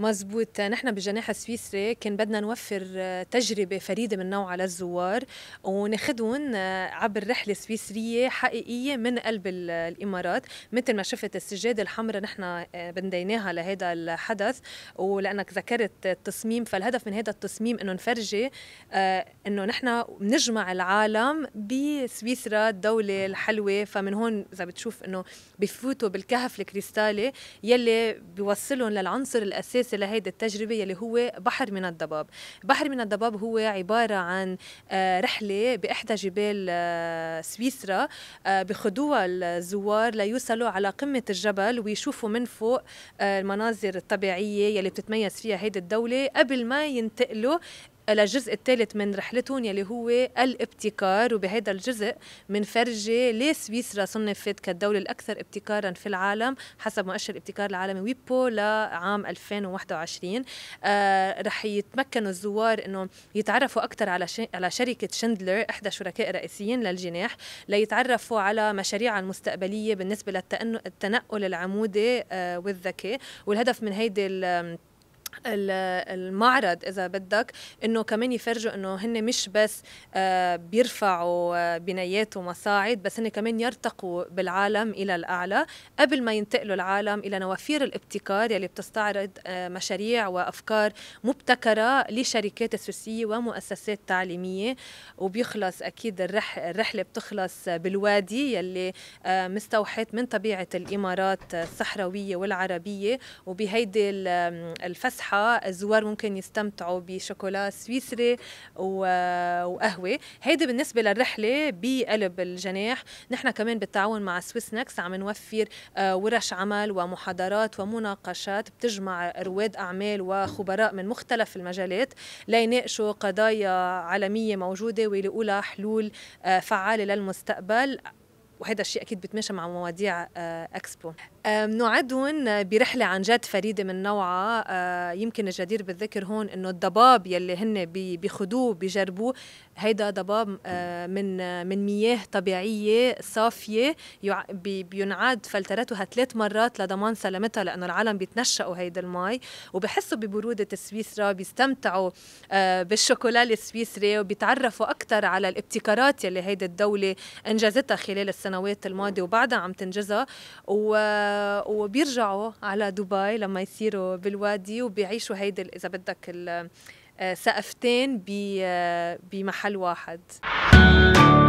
مزبوط نحن بالجناح السويسري كان بدنا نوفر آه، تجربة فريدة من نوعها للزوار وناخذهم آه، عبر رحلة سويسرية حقيقية من قلب الإمارات مثل ما شفت السجادة الحمراء نحن آه، بنديناها لهذا الحدث ولأنك ذكرت التصميم فالهدف من هذا التصميم أنه نفرجي أنه نحن بنجمع العالم بسويسرا الدولة الحلوة فمن هون إذا بتشوف أنه بفوتوا بالكهف الكريستالي يلي بيوصلهم للعنصر الأساسي بالنسبه لهيدي التجربه يلي هو بحر من الضباب بحر من الضباب هو عباره عن آه، رحله باحدى جبال آه، سويسرا آه، بخدوها الزوار ليوصلوا على قمه الجبل ويشوفوا من فوق المناظر الطبيعيه يلي بتتميز فيها هيدي الدوله قبل ما ينتقلوا للجزء الثالث من رحلتهم يلي هو الابتكار وبهذا الجزء منفرجي ليه سويسرا صنفت كالدولة الأكثر ابتكارا في العالم حسب مؤشر الابتكار العالمي ويبو لعام 2021 آه رح يتمكنوا الزوار انه يتعرفوا اكثر على على شركه شندلر احدى شركاء رئيسيين للجناح ليتعرفوا على مشاريعها المستقبليه بالنسبه للتنقل العمودي آه والذكي والهدف من هيدي المعرض اذا بدك انه كمان يفرجوا انه هن مش بس آه، بيرفعوا آه، بنايات ومصاعد بس هن كمان يرتقوا بالعالم الى الاعلى قبل ما ينتقلوا العالم الى نوافير الابتكار يلي بتستعرض آه، مشاريع وافكار مبتكره لشركات سويسريه ومؤسسات تعليميه وبيخلص اكيد الرحله بتخلص بالوادي يلي مستوحيت من طبيعه الامارات الصحراويه والعربيه وبهيدي الفسحه فسحه الزوار ممكن يستمتعوا بشوكولا سويسري وقهوه هيدي بالنسبه للرحله بقلب الجناح نحن كمان بالتعاون مع سويس نكس عم نوفر آه، ورش عمل ومحاضرات ومناقشات بتجمع رواد اعمال وخبراء من مختلف المجالات ليناقشوا قضايا عالميه موجوده ويلقوا لها حلول آه، فعاله للمستقبل وهذا الشيء اكيد بتمشى مع مواضيع آه، اكسبو نوعدهم برحلة عن جد فريدة من نوعها أه، يمكن الجدير بالذكر هون انه الضباب يلي هن بيخدوه بجربوه هيدا ضباب أه، من من مياه طبيعية صافية بينعاد فلترتها ثلاث مرات لضمان سلامتها لانه العالم بيتنشقوا هيدا المي وبحسوا ببرودة سويسرا بيستمتعوا أه، بالشوكولا السويسري وبيتعرفوا اكثر على الابتكارات يلي هيدي الدولة انجزتها خلال السنوات الماضية وبعدها عم تنجزها و آه، وبيرجعوا على دبي لما يصيروا بالوادي وبيعيشوا هيدي اذا بدك آه، سقفتين آه، بمحل واحد